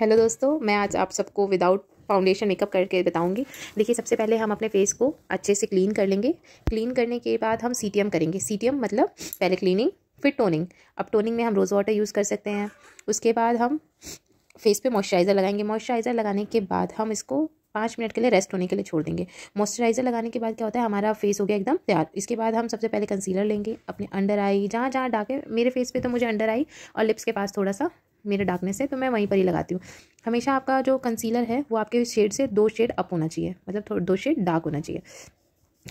hello दोस्तों मैं आज आप सबको विदाउट फाउंडेशन मेकअप करके बताऊंगी देखिए सबसे पहले हम अपने फेस को अच्छे से क्लीन कर लेंगे क्लीन करने के बाद हम सी करेंगे सी मतलब पहले क्लीनिंग फिर टोनिंग अब टोनिंग में हम रोज़ वाटर यूज़ कर सकते हैं उसके बाद हम फेस पे मॉइस्चराइज़र लगाएंगे मॉइस्चराइज़र लगाने के बाद हम इसको पाँच मिनट के लिए रेस्ट होने के लिए छोड़ देंगे मॉइस्चराइज़र लगाने के बाद क्या होता है हमारा फेस हो गया एकदम तैयार इसके बाद हम सबसे पहले कंसीलर लेंगे अपने अंडर आई जहाँ जहाँ डाके मेरे फेस पे तो मुझे अंडर आई और लिप्स के पास थोड़ा सा मेरा डार्कनेस है तो मैं वहीं पर ही लगाती हूँ हमेशा आपका जो कंसीलर है वो आपके शेड से दो शेड अप होना चाहिए मतलब थोड़ा दो शेड डार्क होना चाहिए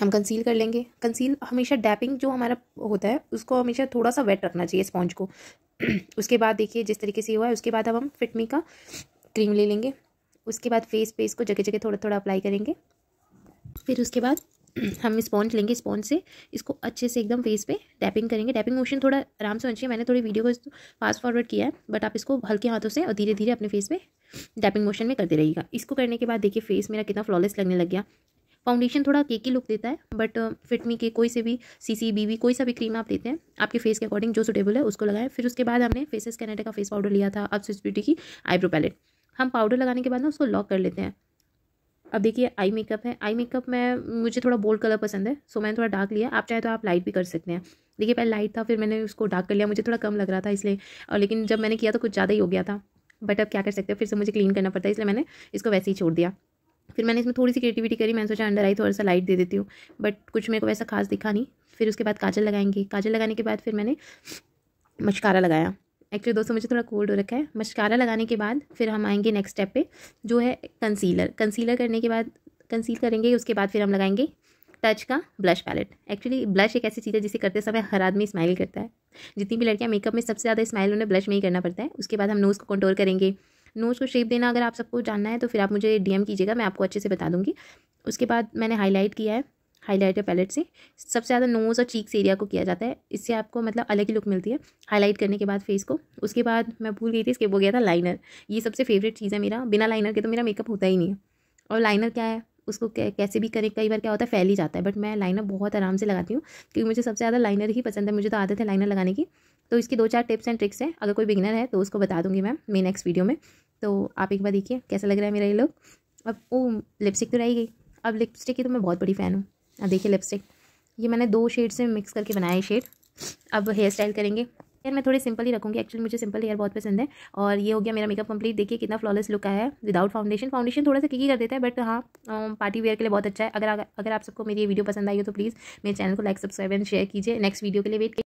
हम कंसील कर लेंगे कंसील हमेशा डैपिंग जो हमारा होता है उसको हमेशा थोड़ा सा वेट रखना चाहिए स्पॉन्ज को उसके बाद देखिए जिस तरीके से हुआ है उसके बाद अब हम फिटमी का क्रीम ले लेंगे उसके बाद फेस पे इसको जगह जगह थोड़ा थोड़ा अप्लाई करेंगे फिर उसके बाद हम स्पॉन्ज लेंगे स्पॉन्ज से इसको अच्छे से एकदम फेस पे टैपिंग करेंगे टैपिंग मोशन थोड़ा आराम से होना चाहिए मैंने थोड़ी वीडियो को फास्ट फॉरवर्ड किया है बट आप इसको हल्के हाथों से और धीरे धीरे अपने फेस पे टैपिंग मोशन में करते रहिएगा इसको करने के बाद देखिए फेस मेरा कितना फ्लॉलेस लगने लग गया फाउंडेशन थोड़ा केकी लुक देता है बट फिटमी uh, के कोई से भी सी सी बी वी कोई सा भी क्रीम आप देते हैं आपके फेस के अकॉर्डिंग जो सुटेबल है उसको लगाएं फिर उसके बाद हमने फेसेस कैनेडा का फेस पाउडर लिया था अब स्विस ब्यूटी की आईब्रो पैलेट हम पाउडर लगाने के बाद ना उसको लॉक कर लेते हैं अब देखिए आई मेकअप है आई मेकअप में मुझे थोड़ा बोल्ड कलर पसंद है सो मैंने थोड़ा डार्क लिया आप चाहे तो आप लाइट भी कर सकते हैं देखिए पहले लाइट था फिर मैंने उसको डार्क कर लिया मुझे थोड़ा कम लग रहा था इसलिए और लेकिन जब मैंने किया तो कुछ ज़्यादा ही हो गया था बट अब क्या कर सकते हैं फिर से मुझे क्लीन करना पड़ता है इसलिए मैंने इसको वैसे ही छोड़ दिया फिर मैंने इसमें थोड़ी सी क्रिएटिविटी करी मैंने सोचा अंडर आई थोड़ा सा लाइट दे देती हूँ बट कुछ मेरे को वैसा खास दिखा नहीं फिर उसके बाद काजल लगाएंगे काजल लगाने के बाद फिर मैंने मशकारा लगाया एक्चुअली दोस्तों मुझे थोड़ा कोल्ड हो रखा है मशकारा लगाने के बाद फिर हम आएंगे नेक्स्ट स्टेप पे जो है कंसीलर कंसीलर करने के बाद कंसील करेंगे उसके बाद फिर हम लगाएंगे टच का ब्लश पैलेट एक्चुअली ब्लश एक ऐसी चीज़ है जिसे करते समय हर आदमी स्माइल करता है जितनी भी लड़कियाँ मेकअप में सबसे ज़्यादा स्माइल उन्हें ब्लश में ही करना पड़ता है उसके बाद हम नोज़ को कंट्रोल करेंगे नोज़ को शेप देना अगर आप सबको जानना है तो फिर आप मुझे डीएम कीजिएगा मैं आपको अच्छे से बता दूँगी उसके बाद मैंने हाईलाइट किया है हाईलाइटर पैलेट से सबसे ज़्यादा नोज़ और चीक्स एरिया को किया जाता है इससे आपको मतलब अलग ही लुक मिलती है हाईलाइट करने के बाद फेस को उसके बाद मैं भूल गई थी इसके वो गया था लाइनर ये सबसे फेवरेट चीज़ है मेरा बिना लाइनर के तो मेरा मेकअप होता ही नहीं है और लाइनर क्या है उसको कैसे भी करें कई बार क्या होता है फैल ही जाता है बट मैं लाइनर बहुत आराम से लगाती हूँ क्योंकि मुझे सबसे ज़्यादा लाइनर ही पसंद है मुझे तो आदत है लाइनर लगाने की तो इसकी दो चार टिप्स एंड ट्रिक्स हैं अगर कोई बिगनर है तो उसको बता दूंगी मैम मैं नेक्स्ट वीडियो में तो आप एक बार देखिए कैसा लग रहा है मेरा ये लुक अब वो लिपस्टिक तो रह गई अब लिपस्टिक की तो मैं बहुत बड़ी फ़ैन हूँ देखिए लिपस्टिक ये मैंने दो शेड से मिक्स करके बनाया है शेड अब हेयर स्टाइल करेंगे हेयर मैं थोड़ी सिंपल ही रखूँगी एक्चुअली मुझे सिंपल हेयर बहुत पसंद है और ये हो गया मेरा मेकअप कंप्लीट देखिए कितना फ्लॉलेस लुक आया है विदाउट फाउंडेशन फाउंडेशन थोड़ा सा किकी कर देता है बट हाँ पार्टी um, वेयर के लिए बहुत अच्छा है अगर अगर आप सबको मेरी ये वीडियो पसंद आई हो तो प्लीज़ मेरे चैनल को लाइक सब्सक्राइब एंड शेयर कीजिए नेक्स्ट वीडियो के लिए वेट